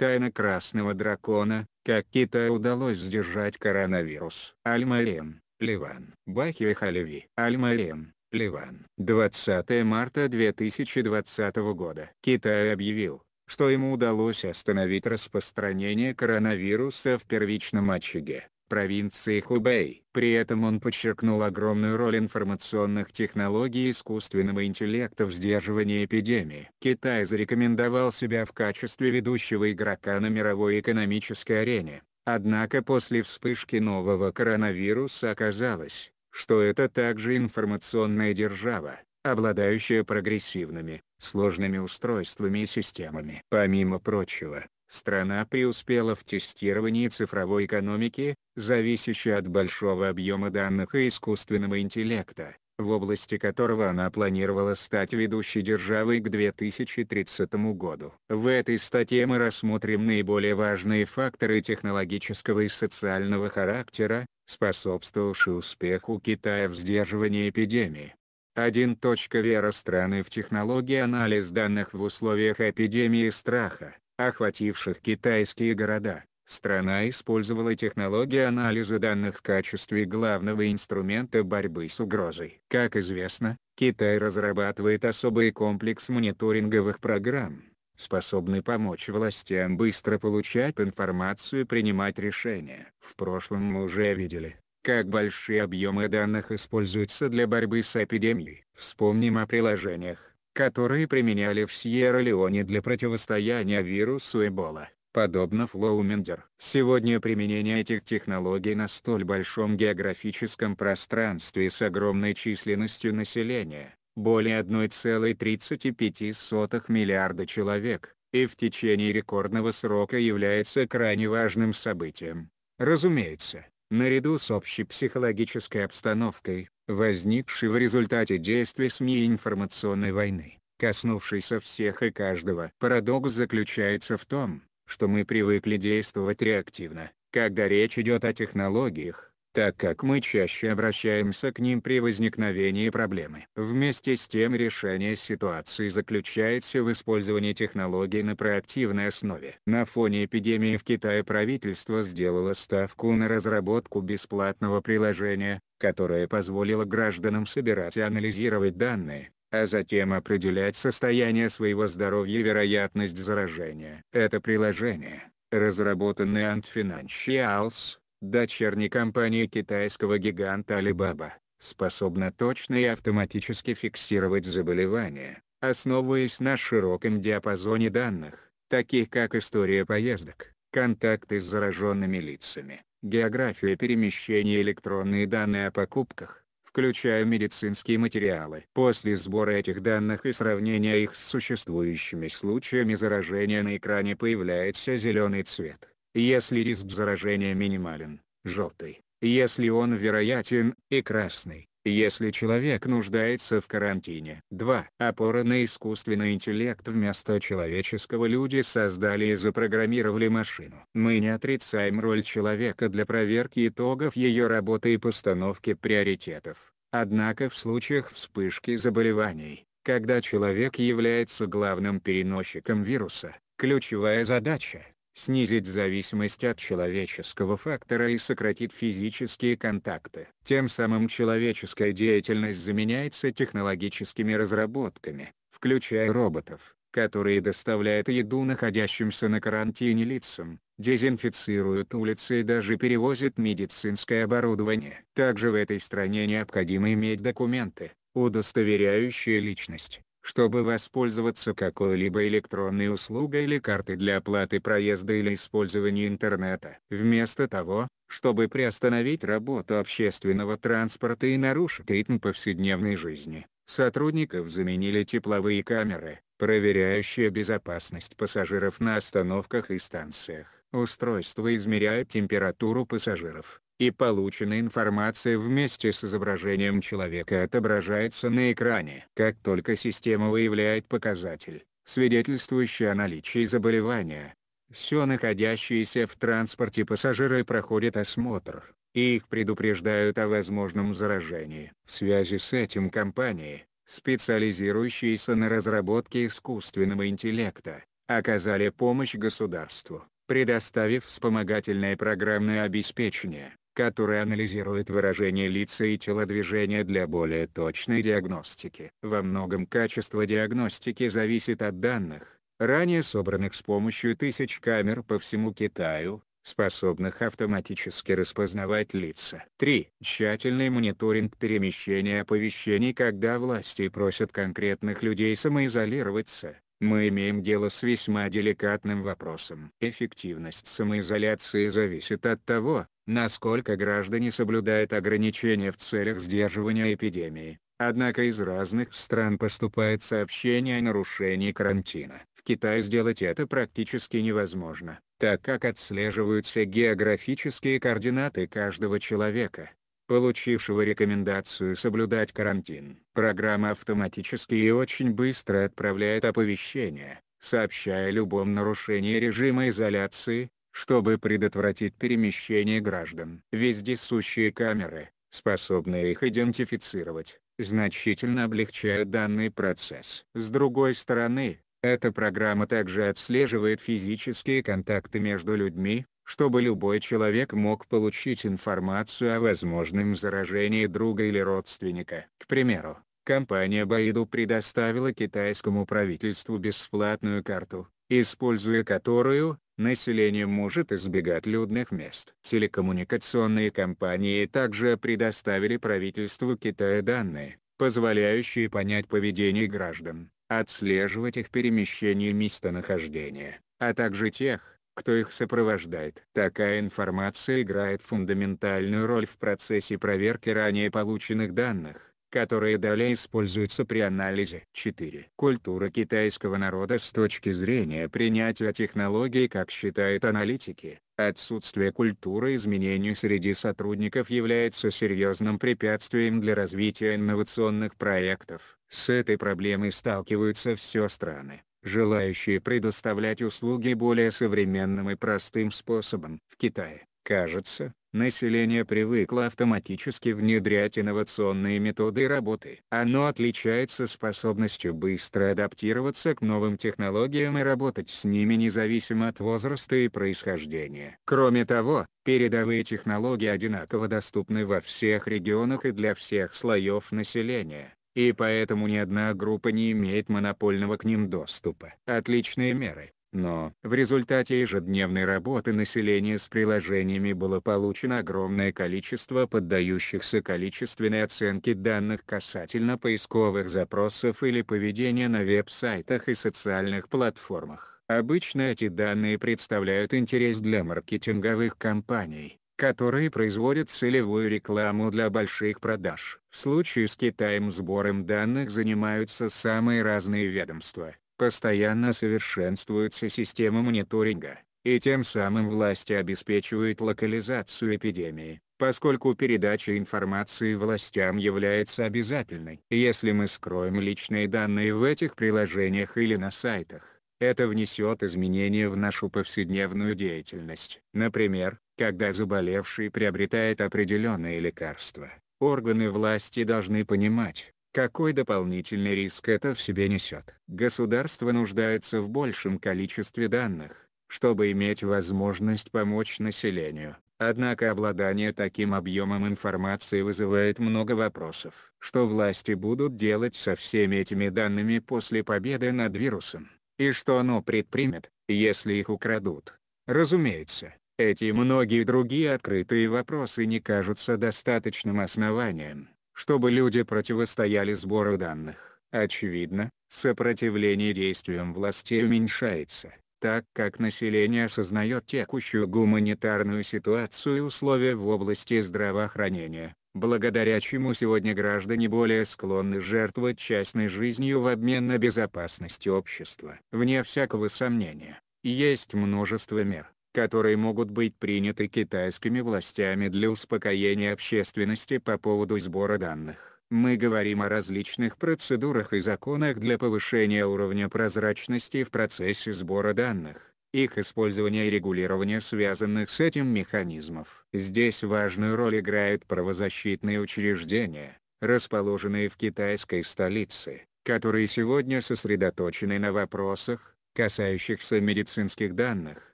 Тайна Красного Дракона, как Китаю удалось сдержать коронавирус. Аль-Марем, Ливан. Бахия Халиви. Аль-Марем, Ливан. 20 марта 2020 года. Китай объявил, что ему удалось остановить распространение коронавируса в первичном очаге провинции Хубэй. При этом он подчеркнул огромную роль информационных технологий и искусственного интеллекта в сдерживании эпидемии. Китай зарекомендовал себя в качестве ведущего игрока на мировой экономической арене. Однако после вспышки нового коронавируса оказалось, что это также информационная держава, обладающая прогрессивными, сложными устройствами и системами. Помимо прочего, Страна преуспела в тестировании цифровой экономики, зависящей от большого объема данных и искусственного интеллекта, в области которого она планировала стать ведущей державой к 2030 году. В этой статье мы рассмотрим наиболее важные факторы технологического и социального характера, способствовавшие успеху Китая в сдерживании эпидемии. 1. Вера страны в технологии анализ данных в условиях эпидемии страха охвативших китайские города. Страна использовала технологии анализа данных в качестве главного инструмента борьбы с угрозой. Как известно, Китай разрабатывает особый комплекс мониторинговых программ, способный помочь властям быстро получать информацию и принимать решения. В прошлом мы уже видели, как большие объемы данных используются для борьбы с эпидемией. Вспомним о приложениях которые применяли в Сьерра-Леоне для противостояния вирусу Эбола, подобно Флоумендер. Сегодня применение этих технологий на столь большом географическом пространстве с огромной численностью населения, более 1,35 миллиарда человек, и в течение рекордного срока является крайне важным событием. Разумеется, наряду с общей психологической обстановкой, возникшей в результате действий СМИ и информационной войны, коснувшейся всех и каждого. Парадокс заключается в том, что мы привыкли действовать реактивно, когда речь идет о технологиях, так как мы чаще обращаемся к ним при возникновении проблемы. Вместе с тем решение ситуации заключается в использовании технологий на проактивной основе. На фоне эпидемии в Китае правительство сделало ставку на разработку бесплатного приложения, которое позволило гражданам собирать и анализировать данные, а затем определять состояние своего здоровья и вероятность заражения. Это приложение, разработанное Ant Financials, Дочерняя компания китайского гиганта Alibaba способна точно и автоматически фиксировать заболевания, основываясь на широком диапазоне данных, таких как история поездок, контакты с зараженными лицами, география перемещения электронные данные о покупках, включая медицинские материалы. После сбора этих данных и сравнения их с существующими случаями заражения на экране появляется зеленый цвет если риск заражения минимален, желтый, если он вероятен, и красный, если человек нуждается в карантине. 2. Опора на искусственный интеллект вместо человеческого люди создали и запрограммировали машину. Мы не отрицаем роль человека для проверки итогов ее работы и постановки приоритетов. Однако в случаях вспышки заболеваний, когда человек является главным переносчиком вируса, ключевая задача снизит зависимость от человеческого фактора и сократит физические контакты. Тем самым человеческая деятельность заменяется технологическими разработками, включая роботов, которые доставляют еду находящимся на карантине лицам, дезинфицируют улицы и даже перевозят медицинское оборудование. Также в этой стране необходимо иметь документы, удостоверяющие личность чтобы воспользоваться какой-либо электронной услугой или картой для оплаты проезда или использования интернета. Вместо того, чтобы приостановить работу общественного транспорта и нарушить ритм повседневной жизни, сотрудников заменили тепловые камеры, проверяющие безопасность пассажиров на остановках и станциях. Устройство измеряет температуру пассажиров, и полученная информация вместе с изображением человека отображается на экране. Как только система выявляет показатель, свидетельствующий о наличии заболевания, все находящиеся в транспорте пассажиры проходят осмотр, и их предупреждают о возможном заражении. В связи с этим компании, специализирующиеся на разработке искусственного интеллекта, оказали помощь государству, предоставив вспомогательное программное обеспечение, который анализирует выражение лица и телодвижения для более точной диагностики. Во многом качество диагностики зависит от данных, ранее собранных с помощью тысяч камер по всему Китаю, способных автоматически распознавать лица. 3. Тщательный мониторинг перемещения оповещений Когда власти просят конкретных людей самоизолироваться, мы имеем дело с весьма деликатным вопросом. Эффективность самоизоляции зависит от того, насколько граждане соблюдают ограничения в целях сдерживания эпидемии. Однако из разных стран поступает сообщение о нарушении карантина. В Китае сделать это практически невозможно, так как отслеживаются географические координаты каждого человека, получившего рекомендацию соблюдать карантин. Программа автоматически и очень быстро отправляет оповещение, сообщая о любом нарушении режима изоляции, чтобы предотвратить перемещение граждан. Вездесущие камеры, способные их идентифицировать, значительно облегчают данный процесс. С другой стороны, эта программа также отслеживает физические контакты между людьми, чтобы любой человек мог получить информацию о возможном заражении друга или родственника. К примеру, компания Баиду предоставила китайскому правительству бесплатную карту, используя которую, Население может избегать людных мест. Телекоммуникационные компании также предоставили правительству Китая данные, позволяющие понять поведение граждан, отслеживать их перемещение и местонахождение, а также тех, кто их сопровождает. Такая информация играет фундаментальную роль в процессе проверки ранее полученных данных которые далее используются при анализе. 4. Культура китайского народа с точки зрения принятия технологий как считают аналитики, отсутствие культуры изменений среди сотрудников является серьезным препятствием для развития инновационных проектов. С этой проблемой сталкиваются все страны желающие предоставлять услуги более современным и простым способом. В Китае, кажется, Население привыкло автоматически внедрять инновационные методы работы. Оно отличается способностью быстро адаптироваться к новым технологиям и работать с ними независимо от возраста и происхождения. Кроме того, передовые технологии одинаково доступны во всех регионах и для всех слоев населения и поэтому ни одна группа не имеет монопольного к ним доступа. Отличные меры. Но в результате ежедневной работы населения с приложениями было получено огромное количество поддающихся количественной оценке данных касательно поисковых запросов или поведения на веб-сайтах и социальных платформах. Обычно эти данные представляют интерес для маркетинговых компаний, которые производят целевую рекламу для больших продаж. В случае с Китаем сбором данных занимаются самые разные ведомства, Постоянно совершенствуется система мониторинга, и тем самым власти обеспечивают локализацию эпидемии, поскольку передача информации властям является обязательной. Если мы скроем личные данные в этих приложениях или на сайтах, это внесет изменения в нашу повседневную деятельность. Например, когда заболевший приобретает определенные лекарства, органы власти должны понимать, какой дополнительный риск это в себе несет? Государство нуждается в большем количестве данных, чтобы иметь возможность помочь населению. Однако обладание таким объемом информации вызывает много вопросов. Что власти будут делать со всеми этими данными после победы над вирусом? И что оно предпримет, если их украдут? Разумеется, эти и многие другие открытые вопросы не кажутся достаточным основанием, чтобы люди противостояли сбору данных. Очевидно, сопротивление действиям властей уменьшается, так как население осознает текущую гуманитарную ситуацию и условия в области здравоохранения, благодаря чему сегодня граждане более склонны жертвовать частной жизнью в обмен на безопасность общества. Вне всякого сомнения, есть множество мер, которые могут быть приняты китайскими властями для успокоения общественности по поводу сбора данных. Мы говорим о различных процедурах и законах для повышения уровня прозрачности в процессе сбора данных, их использования и регулирования связанных с этим механизмов. Здесь важную роль играют правозащитные учреждения, расположенные в китайской столице, которые сегодня сосредоточены на вопросах, касающихся медицинских данных,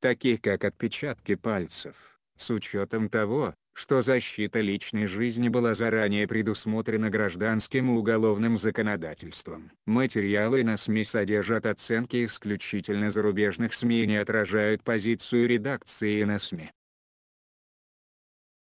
таких как отпечатки пальцев, с учетом того, что защита личной жизни была заранее предусмотрена гражданским и уголовным законодательством. Материалы на СМИ содержат оценки исключительно зарубежных СМИ и не отражают позицию редакции на СМИ.